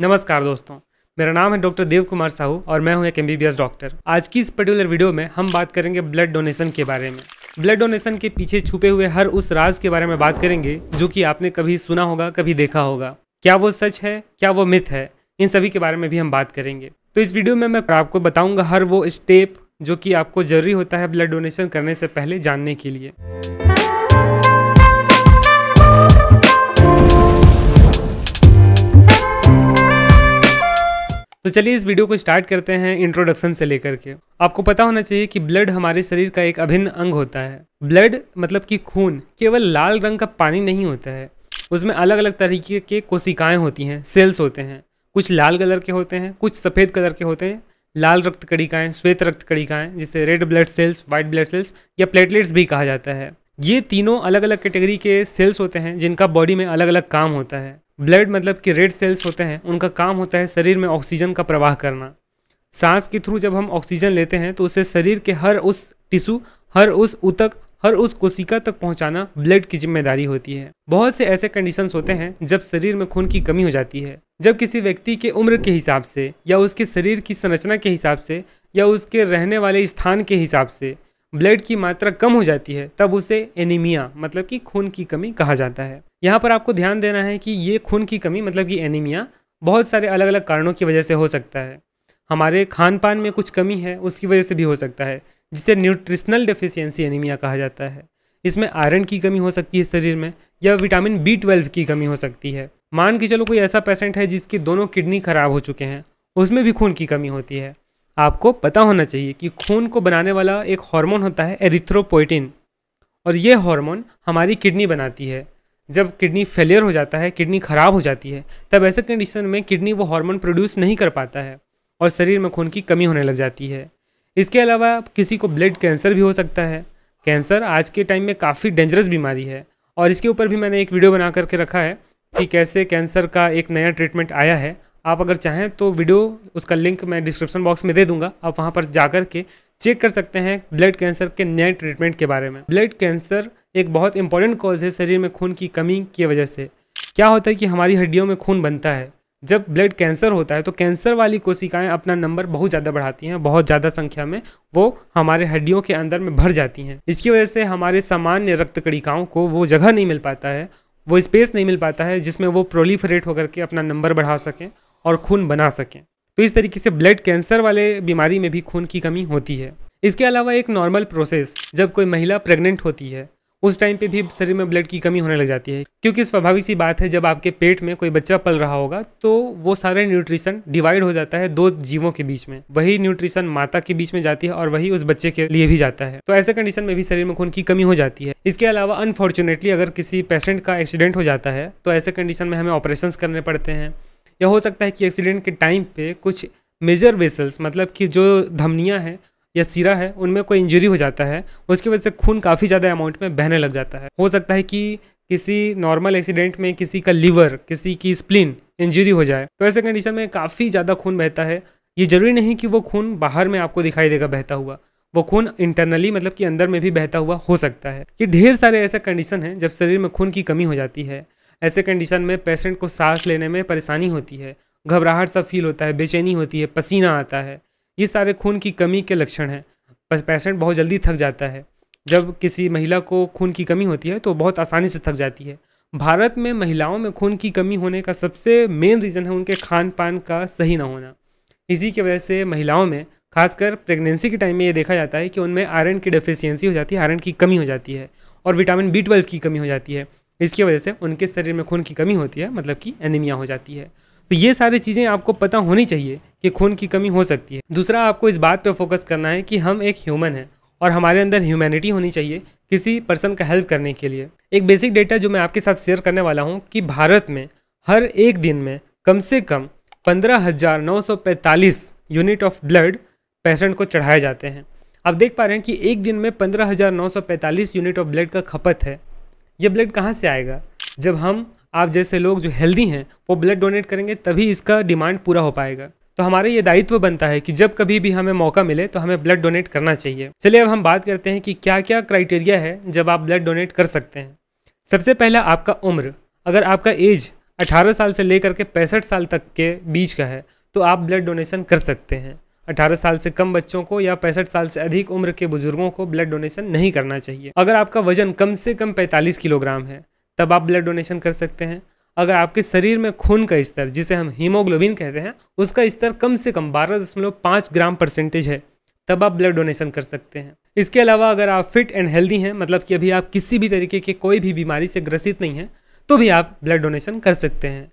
नमस्कार दोस्तों मेरा नाम है डॉक्टर देव कुमार साहू और मैं हूं एक एम डॉक्टर आज की इस पर्टिकुलर वीडियो में हम बात करेंगे ब्लड डोनेशन के बारे में ब्लड डोनेशन के पीछे छुपे हुए हर उस राज के बारे में बात करेंगे जो कि आपने कभी सुना होगा कभी देखा होगा क्या वो सच है क्या वो मिथ है इन सभी के बारे में भी हम बात करेंगे तो इस वीडियो में मैं आपको बताऊंगा हर वो स्टेप जो कि आपको जरूरी होता है ब्लड डोनेशन करने से पहले जानने के लिए चलिए इस वीडियो को स्टार्ट करते हैं इंट्रोडक्शन से लेकर के आपको पता होना चाहिए कि ब्लड हमारे शरीर का एक अभिन्न अंग होता है ब्लड मतलब कि खून केवल लाल रंग का पानी नहीं होता है उसमें अलग अलग तरीके के कोशिकाएं होती हैं सेल्स होते हैं कुछ लाल कलर के होते हैं कुछ सफ़ेद कलर के होते हैं लाल रक्त कड़िकाएँ श्वेत रक्त कड़िकाएँ जिसे red blood cells white blood cells या प्लेटलेट्स भी कहा जाता है ये तीनों अलग अलग कैटेगरी के सेल्स होते हैं जिनका बॉडी में अलग अलग काम होता है ब्लड मतलब कि रेड सेल्स होते हैं उनका काम होता है शरीर में ऑक्सीजन का प्रवाह करना सांस के थ्रू जब हम ऑक्सीजन लेते हैं तो उसे शरीर के हर उस टिशू हर उस उतक हर उस कोशिका तक पहुंचाना ब्लड की जिम्मेदारी होती है बहुत से ऐसे कंडीशंस होते हैं जब शरीर में खून की कमी हो जाती है जब किसी व्यक्ति के उम्र के हिसाब से या उसके शरीर की संरचना के हिसाब से या उसके रहने वाले स्थान के हिसाब से ब्लड की मात्रा कम हो जाती है तब उसे एनीमिया मतलब कि खून की कमी कहा जाता है यहाँ पर आपको ध्यान देना है कि ये खून की कमी मतलब कि एनीमिया बहुत सारे अलग अलग कारणों की वजह से हो सकता है हमारे खान पान में कुछ कमी है उसकी वजह से भी हो सकता है जिसे न्यूट्रिशनल डिफिशियंसी एनीमिया कहा जाता है इसमें आयरन की कमी हो सकती है शरीर में या विटामिन बी ट्वेल्व की कमी हो सकती है मान के चलो कोई ऐसा पेशेंट है जिसकी दोनों किडनी खराब हो चुके हैं उसमें भी खून की कमी होती है आपको पता होना चाहिए कि खून को बनाने वाला एक हार्मोन होता है एरिथ्रोपोइटिन और ये हार्मोन हमारी किडनी बनाती है जब किडनी फेलियर हो जाता है किडनी ख़राब हो जाती है तब ऐसे कंडीशन में किडनी वो हार्मोन प्रोड्यूस नहीं कर पाता है और शरीर में खून की कमी होने लग जाती है इसके अलावा किसी को ब्लड कैंसर भी हो सकता है कैंसर आज के टाइम में काफ़ी डेंजरस बीमारी है और इसके ऊपर भी मैंने एक वीडियो बना करके रखा है कि कैसे कैंसर का एक नया ट्रीटमेंट आया है आप अगर चाहें तो वीडियो उसका लिंक मैं डिस्क्रिप्शन बॉक्स में दे दूंगा आप वहाँ पर जाकर के चेक कर सकते हैं ब्लड कैंसर के नए ट्रीटमेंट के बारे में ब्लड कैंसर एक बहुत इंपॉर्टेंट कॉज है शरीर में खून की कमी की वजह से क्या होता है कि हमारी हड्डियों में खून बनता है जब ब्लड कैंसर होता है तो कैंसर वाली कोशिकाएं अपना नंबर बहुत ज़्यादा बढ़ाती हैं बहुत ज़्यादा संख्या में वो हमारे हड्डियों के अंदर में भर जाती हैं इसकी वजह से हमारे सामान्य रक्त कणिकाओं को वो जगह नहीं मिल पाता है वो स्पेस नहीं मिल पाता है जिसमें वो प्रोलीफरेट होकर के अपना नंबर बढ़ा सकें और खून बना सकें तो इस तरीके से ब्लड कैंसर वाले बीमारी में भी खून की कमी होती है इसके अलावा एक नॉर्मल प्रोसेस जब कोई महिला प्रेग्नेंट होती है उस टाइम पे भी शरीर में ब्लड की कमी होने लग जाती है क्योंकि स्वाभाविक सी बात है जब आपके पेट में कोई बच्चा पल रहा होगा तो वो सारे न्यूट्रिशन डिवाइड हो जाता है दो जीवों के बीच में वही न्यूट्रिशन माता के बीच में जाती है और वही उस बच्चे के लिए भी जाता है तो ऐसे कंडीशन में भी शरीर में खून की कमी हो जाती है इसके अलावा अनफॉर्चुनेटली अगर किसी पेशेंट का एक्सीडेंट हो जाता है तो ऐसे कंडीशन में हमें ऑपरेशन करने पड़ते हैं या हो सकता है कि एक्सीडेंट के टाइम पे कुछ मेजर वेसल्स मतलब कि जो धमनियाँ हैं या सिरा है उनमें कोई इंजरी हो जाता है उसकी वजह से खून काफ़ी ज़्यादा अमाउंट में बहने लग जाता है हो सकता है कि किसी नॉर्मल एक्सीडेंट में किसी का लीवर किसी की स्प्लिन इंजरी हो जाए तो ऐसे कंडीशन में काफ़ी ज़्यादा खून बहता है ये ज़रूरी नहीं कि वो खून बाहर में आपको दिखाई देगा बहता हुआ वो खून इंटरनली मतलब कि अंदर में भी बहता हुआ हो सकता है ये ढेर सारे ऐसे कंडीशन हैं जब शरीर में खून की कमी हो जाती है ऐसे कंडीशन में पेशेंट को सांस लेने में परेशानी होती है घबराहट सा फील होता है बेचैनी होती है पसीना आता है ये सारे खून की कमी के लक्षण हैं पेशेंट बहुत जल्दी थक जाता है जब किसी महिला को खून की कमी होती है तो बहुत आसानी से थक जाती है भारत में महिलाओं में खून की कमी होने का सबसे मेन रीज़न है उनके खान पान का सही ना होना इसी की वजह से महिलाओं में खासकर प्रेगनेंसी के टाइम में ये देखा जाता है कि उनमें आयरन की डेफिशियंसी हो जाती है आयरन की कमी हो जाती है और विटामिन बी ट्वेल्व की कमी हो जाती है इसकी वजह से उनके शरीर में खून की कमी होती है मतलब कि एनीमिया हो जाती है तो ये सारी चीज़ें आपको पता होनी चाहिए कि खून की कमी हो सकती है दूसरा आपको इस बात पर फोकस करना है कि हम एक ह्यूमन हैं और हमारे अंदर ह्यूमैनिटी होनी चाहिए किसी पर्सन का हेल्प करने के लिए एक बेसिक डेटा जो मैं आपके साथ शेयर करने वाला हूँ कि भारत में हर एक दिन में कम से कम पंद्रह हज़ार नौ सौ यूनिट ऑफ ब्लड पेशेंट को चढ़ाए जाते हैं आप देख पा रहे हैं कि एक दिन में पंद्रह हज़ार नौ सौ पैंतालीस यूनिट ऑफ ब्लड का खपत है ये ब्लड कहाँ से आएगा जब हम आप जैसे लोग जो हेल्दी हैं वो ब्लड डोनेट करेंगे तभी इसका डिमांड पूरा हो पाएगा तो हमारे ये दायित्व बनता है कि जब कभी भी हमें मौका मिले तो हमें ब्लड डोनेट करना चाहिए चलिए अब हम बात करते हैं कि क्या क्या क्राइटेरिया है जब आप ब्लड डोनेट कर सकते हैं सबसे पहला आपका उम्र अगर आपका एज 18 साल से लेकर के पैंसठ साल तक के बीच का है तो आप ब्लड डोनेशन कर सकते हैं 18 साल से कम बच्चों को या पैंसठ साल से अधिक उम्र के बुजुर्गों को ब्लड डोनेशन नहीं करना चाहिए अगर आपका वजन कम से कम 45 किलोग्राम है तब आप ब्लड डोनेशन कर सकते हैं अगर आपके शरीर में खून का स्तर जिसे हम हीमोग्लोबिन कहते हैं उसका स्तर कम से कम बारह दशमलव पाँच ग्राम परसेंटेज है तब आप ब्लड डोनेशन कर सकते हैं इसके अलावा अगर आप फिट एंड हेल्दी हैं मतलब कि अभी आप किसी भी तरीके की कोई भी बीमारी से ग्रसित नहीं हैं तो भी आप ब्लड डोनेशन कर सकते हैं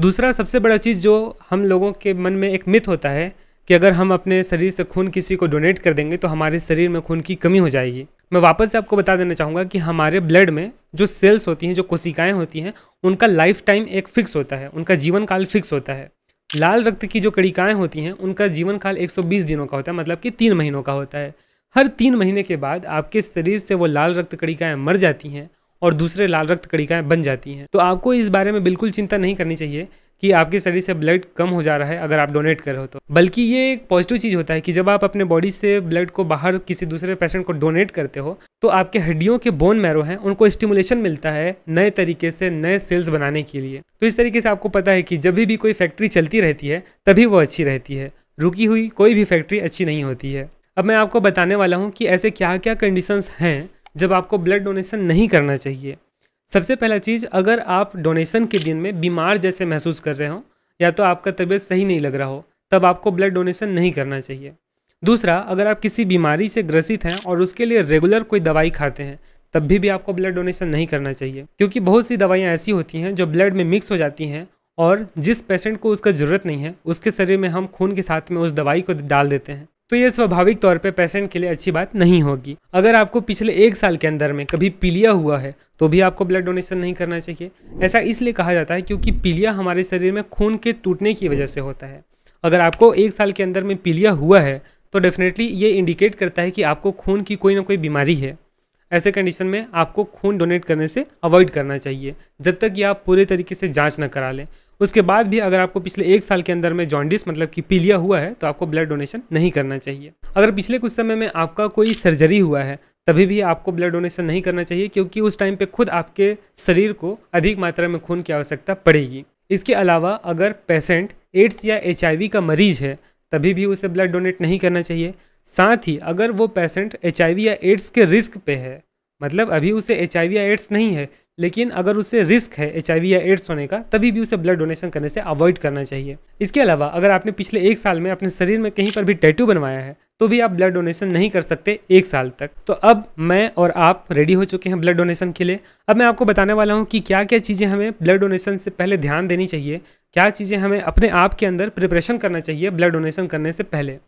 दूसरा सबसे बड़ा चीज़ जो हम लोगों के मन में एक मिथ होता है कि अगर हम अपने शरीर से खून किसी को डोनेट कर देंगे तो हमारे शरीर में खून की कमी हो जाएगी मैं वापस से आपको बता देना चाहूँगा कि हमारे ब्लड में जो सेल्स होती हैं जो कोशिकाएँ होती हैं उनका लाइफ टाइम एक फिक्स होता है उनका जीवन काल फिक्स होता है लाल रक्त की जो कड़िकाएँ होती हैं उनका जीवन काल 120 दिनों का होता है मतलब कि तीन महीनों का होता है हर तीन महीने के बाद आपके शरीर से वो लाल रक्त कड़िकाएँ मर जाती हैं और दूसरे लाल रक्त कड़िकाएँ बन जाती हैं तो आपको इस बारे में बिल्कुल चिंता नहीं करनी चाहिए कि आपके शरीर से ब्लड कम हो जा रहा है अगर आप डोनेट कर रहे हो तो बल्कि ये एक पॉजिटिव चीज़ होता है कि जब आप अपने बॉडी से ब्लड को बाहर किसी दूसरे पेशेंट को डोनेट करते हो तो आपके हड्डियों के बोन मैरो हैं उनको स्टिमुलेशन मिलता है नए तरीके से नए सेल्स बनाने के लिए तो इस तरीके से आपको पता है कि जब भी कोई फैक्ट्री चलती रहती है तभी वो अच्छी रहती है रुकी हुई कोई भी फैक्ट्री अच्छी नहीं होती है अब मैं आपको बताने वाला हूँ कि ऐसे क्या क्या कंडीशंस हैं जब आपको ब्लड डोनेशन नहीं करना चाहिए सबसे पहला चीज़ अगर आप डोनेशन के दिन में बीमार जैसे महसूस कर रहे हो या तो आपका तबीयत सही नहीं लग रहा हो तब आपको ब्लड डोनेशन नहीं करना चाहिए दूसरा अगर आप किसी बीमारी से ग्रसित हैं और उसके लिए रेगुलर कोई दवाई खाते हैं तब भी भी आपको ब्लड डोनेशन नहीं करना चाहिए क्योंकि बहुत सी दवाइयाँ ऐसी होती हैं जो ब्लड में मिक्स हो जाती हैं और जिस पेशेंट को उसका ज़रूरत नहीं है उसके शरीर में हम खून के साथ में उस दवाई को डाल देते हैं तो ये स्वाभाविक तौर पर पेशेंट के लिए अच्छी बात नहीं होगी अगर आपको पिछले एक साल के अंदर में कभी पीलिया हुआ है तो भी आपको ब्लड डोनेशन नहीं करना चाहिए ऐसा इसलिए कहा जाता है क्योंकि पीलिया हमारे शरीर में खून के टूटने की वजह से होता है अगर आपको एक साल के अंदर में पीलिया हुआ है तो डेफिनेटली ये इंडिकेट करता है कि आपको खून की कोई ना कोई बीमारी है ऐसे कंडीशन में आपको खून डोनेट करने से अवॉइड करना चाहिए जब तक ये आप पूरे तरीके से जाँच न करा लें उसके बाद भी अगर आपको पिछले एक साल के अंदर में जॉन्डिस मतलब कि पीलिया हुआ है तो आपको ब्लड डोनेशन नहीं करना चाहिए अगर पिछले कुछ समय में आपका कोई सर्जरी हुआ है तभी भी आपको ब्लड डोनेशन नहीं करना चाहिए क्योंकि उस टाइम पे खुद आपके शरीर को अधिक मात्रा में खून की आवश्यकता पड़ेगी इसके अलावा अगर पेशेंट एड्स या एच का मरीज है तभी भी उसे ब्लड डोनेट नहीं करना चाहिए साथ ही अगर वो पेशेंट एच या एड्स के रिस्क पे है मतलब अभी उसे एच या एड्स नहीं है लेकिन अगर उसे रिस्क है एच या एड्स होने का तभी भी उसे ब्लड डोनेशन करने से अवॉइड करना चाहिए इसके अलावा अगर आपने पिछले एक साल में अपने शरीर में कहीं पर भी टैटू बनवाया है तो भी आप ब्लड डोनेशन नहीं कर सकते एक साल तक तो अब मैं और आप रेडी हो चुके हैं ब्लड डोनेशन के लिए अब मैं आपको बताने वाला हूँ कि क्या क्या चीज़ें हमें ब्लड डोनेशन से पहले ध्यान देनी चाहिए क्या चीज़ें हमें अपने आप के अंदर प्रिपरेशन करना चाहिए ब्लड डोनेशन करने से पहले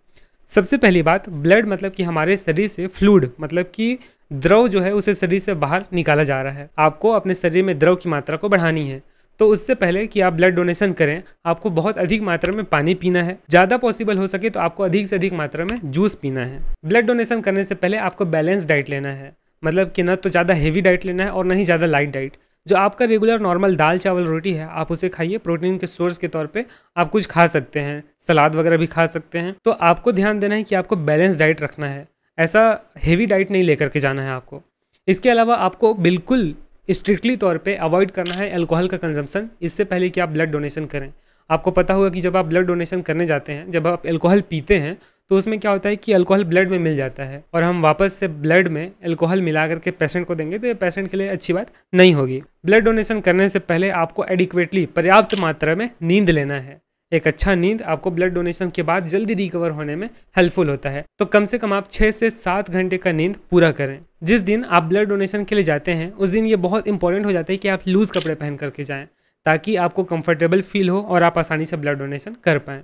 सबसे पहली बात ब्लड मतलब कि हमारे शरीर से फ्लूड मतलब कि द्रव जो है उसे शरीर से बाहर निकाला जा रहा है आपको अपने शरीर में द्रव की मात्रा को बढ़ानी है तो उससे पहले कि आप ब्लड डोनेशन करें आपको बहुत अधिक मात्रा में पानी पीना है ज़्यादा पॉसिबल हो सके तो आपको अधिक से अधिक मात्रा में जूस पीना है ब्लड डोनेशन करने से पहले आपको बैलेंस डाइट लेना है मतलब कि ना तो ज़्यादा हेवी डाइट लेना है और ना ही ज़्यादा लाइट डाइट जो आपका रेगुलर नॉर्मल दाल चावल रोटी है आप उसे खाइए प्रोटीन के सोर्स के तौर पे आप कुछ खा सकते हैं सलाद वगैरह भी खा सकते हैं तो आपको ध्यान देना है कि आपको बैलेंस डाइट रखना है ऐसा हेवी डाइट नहीं लेकर के जाना है आपको इसके अलावा आपको बिल्कुल स्ट्रिक्टली तौर पर अवॉइड करना है एल्कोहल का कंजम्पन इससे पहले कि आप ब्लड डोनेशन करें आपको पता होगा कि जब आप ब्लड डोनेशन करने जाते हैं जब आप एल्कोहल पीते हैं तो उसमें क्या होता है कि अल्कोहल ब्लड में मिल जाता है और हम वापस से ब्लड में अल्कोहल मिला करके पेशेंट को देंगे तो ये पेशेंट के लिए अच्छी बात नहीं होगी ब्लड डोनेशन करने से पहले आपको एडिक्वेटली पर्याप्त मात्रा में नींद लेना है एक अच्छा नींद आपको ब्लड डोनेशन के बाद जल्दी रिकवर होने में हेल्पफुल होता है तो कम से कम आप छः से सात घंटे का नींद पूरा करें जिस दिन आप ब्लड डोनेशन के लिए जाते हैं उस दिन ये बहुत इंपॉर्टेंट हो जाता है कि आप लूज़ कपड़े पहन करके जाएं ताकि आपको कंफर्टेबल फील हो और आप आसानी से ब्लड डोनेशन कर पाएं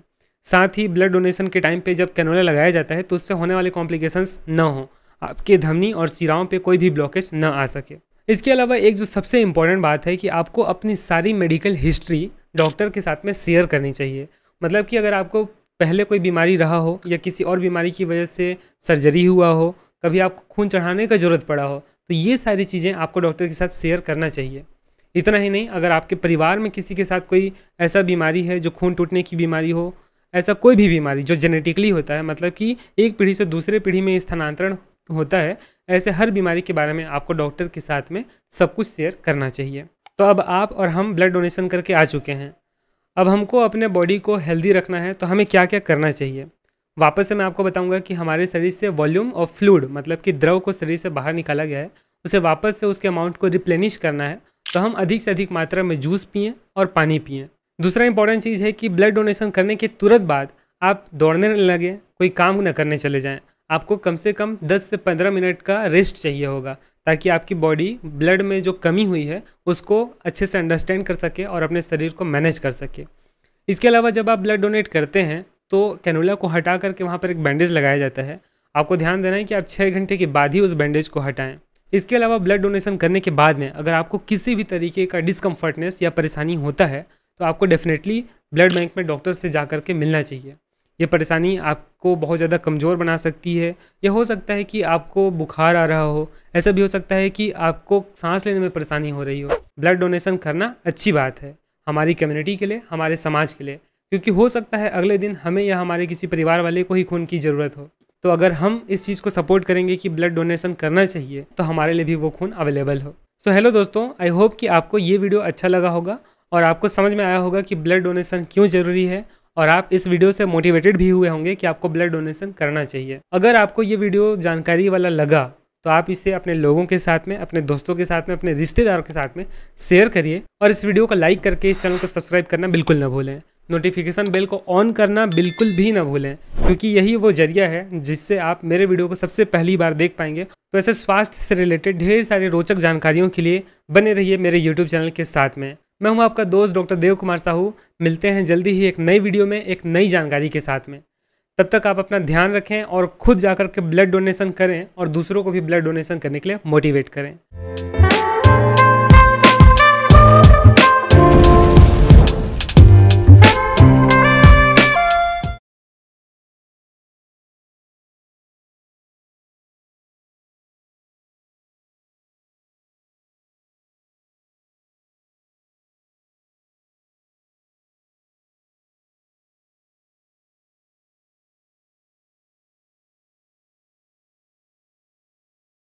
साथ ही ब्लड डोनेशन के टाइम पे जब कैनोला लगाया जाता है तो उससे होने वाले कॉम्प्लिकेशंस न हो आपके धमनी और सिराओं पे कोई भी ब्लॉकेज न आ सके इसके अलावा एक जो सबसे इम्पॉर्टेंट बात है कि आपको अपनी सारी मेडिकल हिस्ट्री डॉक्टर के साथ में शेयर करनी चाहिए मतलब कि अगर आपको पहले कोई बीमारी रहा हो या किसी और बीमारी की वजह से सर्जरी हुआ हो कभी आपको खून चढ़ाने का ज़रूरत पड़ा हो तो ये सारी चीज़ें आपको डॉक्टर के साथ शेयर करना चाहिए इतना ही नहीं अगर आपके परिवार में किसी के साथ कोई ऐसा बीमारी है जो खून टूटने की बीमारी हो ऐसा कोई भी बीमारी जो जेनेटिकली होता है मतलब कि एक पीढ़ी से दूसरे पीढ़ी में स्थानांतरण होता है ऐसे हर बीमारी के बारे में आपको डॉक्टर के साथ में सब कुछ शेयर करना चाहिए तो अब आप और हम ब्लड डोनेशन करके आ चुके हैं अब हमको अपने बॉडी को हेल्दी रखना है तो हमें क्या क्या करना चाहिए वापस से मैं आपको बताऊंगा कि हमारे शरीर से वॉल्यूम और फ्लूड मतलब कि द्रव को शरीर से बाहर निकाला गया है उसे वापस से उसके अमाउंट को रिप्लेनिश करना है तो हम अधिक से अधिक मात्रा में जूस पिए और पानी पिए दूसरा इंपॉर्टेंट चीज़ है कि ब्लड डोनेशन करने के तुरंत बाद आप दौड़ने लगे कोई काम न करने चले जाएँ आपको कम से कम 10 से 15 मिनट का रेस्ट चाहिए होगा ताकि आपकी बॉडी ब्लड में जो कमी हुई है उसको अच्छे से अंडरस्टैंड कर सके और अपने शरीर को मैनेज कर सके इसके अलावा जब आप ब्लड डोनेट करते हैं तो कैनोला को हटा करके वहाँ पर एक बैंडेज लगाया जाता है आपको ध्यान देना है कि आप छः घंटे के बाद ही उस बैंडेज को हटाएं इसके अलावा ब्लड डोनेशन करने के बाद में अगर आपको किसी भी तरीके का डिसकम्फर्टनेस या परेशानी होता है तो आपको डेफिनेटली ब्लड बैंक में डॉक्टर से जा कर के मिलना चाहिए यह परेशानी आपको बहुत ज़्यादा कमज़ोर बना सकती है यह हो सकता है कि आपको बुखार आ रहा हो ऐसा भी हो सकता है कि आपको सांस लेने में परेशानी हो रही हो ब्लड डोनेशन करना अच्छी बात है हमारी कम्युनिटी के लिए हमारे समाज के लिए क्योंकि हो सकता है अगले दिन हमें या हमारे किसी परिवार वाले को ही खून की ज़रूरत हो तो अगर हम इस चीज़ को सपोर्ट करेंगे कि ब्लड डोनेशन करना चाहिए तो हमारे लिए भी वो खून अवेलेबल हो सो so, हेलो दोस्तों आई होप कि आपको ये वीडियो अच्छा लगा होगा और आपको समझ में आया होगा कि ब्लड डोनेशन क्यों ज़रूरी है और आप इस वीडियो से मोटिवेटेड भी हुए होंगे कि आपको ब्लड डोनेशन करना चाहिए अगर आपको ये वीडियो जानकारी वाला लगा तो आप इसे अपने लोगों के साथ में अपने दोस्तों के साथ में अपने रिश्तेदारों के साथ में शेयर करिए और इस वीडियो को लाइक करके इस चैनल को सब्सक्राइब करना बिल्कुल ना भूलें नोटिफिकेशन बेल को ऑन करना बिल्कुल भी ना भूलें क्योंकि यही वो जरिया है जिससे आप मेरे वीडियो को सबसे पहली बार देख पाएंगे तो ऐसे स्वास्थ्य से रिलेटेड ढेर सारी रोचक जानकारियों के लिए बने रहिए मेरे यूट्यूब चैनल के साथ में मैं हूं आपका दोस्त डॉक्टर देव कुमार साहू मिलते हैं जल्दी ही एक नई वीडियो में एक नई जानकारी के साथ में तब तक आप अपना ध्यान रखें और खुद जाकर के ब्लड डोनेशन करें और दूसरों को भी ब्लड डोनेशन करने के लिए मोटिवेट करें